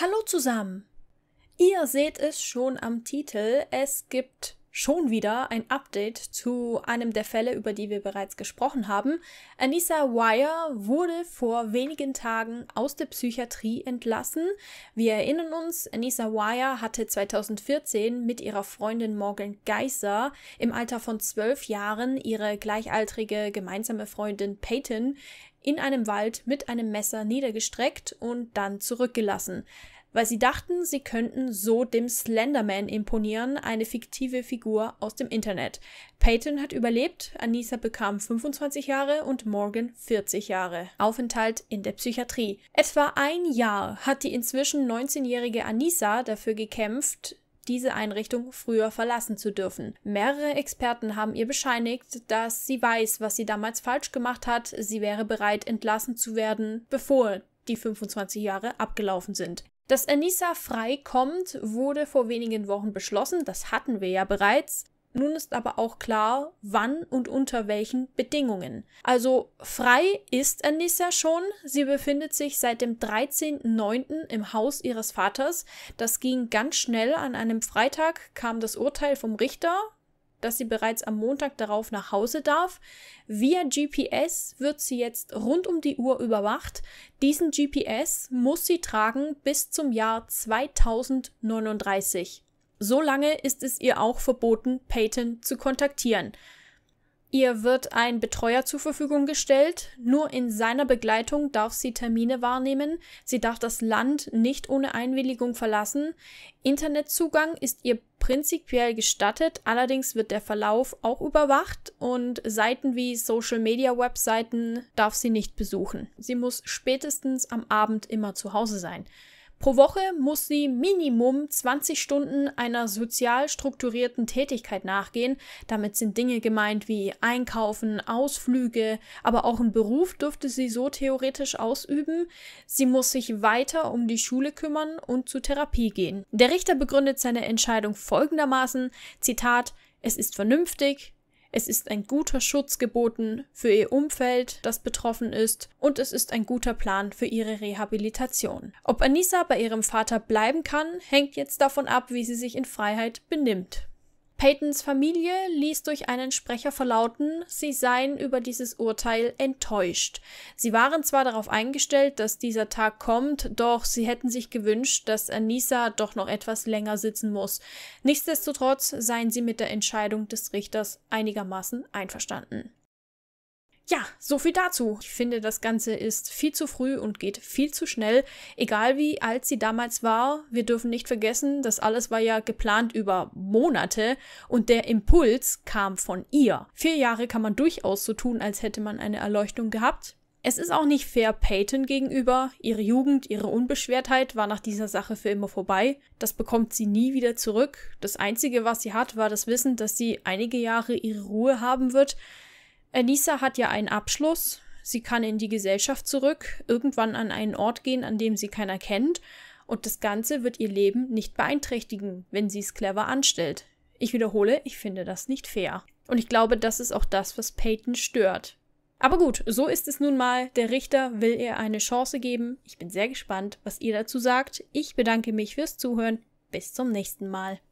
Hallo zusammen! Ihr seht es schon am Titel, es gibt schon wieder ein Update zu einem der Fälle, über die wir bereits gesprochen haben. Anissa Wire wurde vor wenigen Tagen aus der Psychiatrie entlassen. Wir erinnern uns, Anissa Wire hatte 2014 mit ihrer Freundin Morgan Geiser im Alter von zwölf Jahren ihre gleichaltrige gemeinsame Freundin Peyton in einem Wald mit einem Messer niedergestreckt und dann zurückgelassen, weil sie dachten, sie könnten so dem Slenderman imponieren, eine fiktive Figur aus dem Internet. Peyton hat überlebt, Anissa bekam 25 Jahre und Morgan 40 Jahre. Aufenthalt in der Psychiatrie. Etwa ein Jahr hat die inzwischen 19-jährige Anissa dafür gekämpft, diese Einrichtung früher verlassen zu dürfen. Mehrere Experten haben ihr bescheinigt, dass sie weiß, was sie damals falsch gemacht hat. Sie wäre bereit, entlassen zu werden, bevor die 25 Jahre abgelaufen sind. Dass Anissa frei kommt, wurde vor wenigen Wochen beschlossen, das hatten wir ja bereits. Nun ist aber auch klar, wann und unter welchen Bedingungen. Also frei ist Anissa schon. Sie befindet sich seit dem 13.09. im Haus ihres Vaters. Das ging ganz schnell. An einem Freitag kam das Urteil vom Richter, dass sie bereits am Montag darauf nach Hause darf. Via GPS wird sie jetzt rund um die Uhr überwacht. Diesen GPS muss sie tragen bis zum Jahr 2039. Solange ist es ihr auch verboten, Peyton zu kontaktieren. Ihr wird ein Betreuer zur Verfügung gestellt. Nur in seiner Begleitung darf sie Termine wahrnehmen. Sie darf das Land nicht ohne Einwilligung verlassen. Internetzugang ist ihr prinzipiell gestattet. Allerdings wird der Verlauf auch überwacht und Seiten wie Social Media Webseiten darf sie nicht besuchen. Sie muss spätestens am Abend immer zu Hause sein. Pro Woche muss sie Minimum 20 Stunden einer sozial strukturierten Tätigkeit nachgehen. Damit sind Dinge gemeint wie Einkaufen, Ausflüge, aber auch im Beruf dürfte sie so theoretisch ausüben. Sie muss sich weiter um die Schule kümmern und zur Therapie gehen. Der Richter begründet seine Entscheidung folgendermaßen, Zitat, es ist vernünftig, es ist ein guter Schutz geboten für ihr Umfeld, das betroffen ist, und es ist ein guter Plan für ihre Rehabilitation. Ob Anissa bei ihrem Vater bleiben kann, hängt jetzt davon ab, wie sie sich in Freiheit benimmt. Peytons Familie ließ durch einen Sprecher verlauten, sie seien über dieses Urteil enttäuscht. Sie waren zwar darauf eingestellt, dass dieser Tag kommt, doch sie hätten sich gewünscht, dass Anissa doch noch etwas länger sitzen muss. Nichtsdestotrotz seien sie mit der Entscheidung des Richters einigermaßen einverstanden. Ja, so viel dazu. Ich finde, das Ganze ist viel zu früh und geht viel zu schnell. Egal wie alt sie damals war, wir dürfen nicht vergessen, das alles war ja geplant über Monate und der Impuls kam von ihr. Vier Jahre kann man durchaus so tun, als hätte man eine Erleuchtung gehabt. Es ist auch nicht fair Peyton gegenüber. Ihre Jugend, ihre Unbeschwertheit war nach dieser Sache für immer vorbei. Das bekommt sie nie wieder zurück. Das Einzige, was sie hat, war das Wissen, dass sie einige Jahre ihre Ruhe haben wird. Anissa hat ja einen Abschluss. Sie kann in die Gesellschaft zurück, irgendwann an einen Ort gehen, an dem sie keiner kennt. Und das Ganze wird ihr Leben nicht beeinträchtigen, wenn sie es clever anstellt. Ich wiederhole, ich finde das nicht fair. Und ich glaube, das ist auch das, was Peyton stört. Aber gut, so ist es nun mal. Der Richter will ihr eine Chance geben. Ich bin sehr gespannt, was ihr dazu sagt. Ich bedanke mich fürs Zuhören. Bis zum nächsten Mal.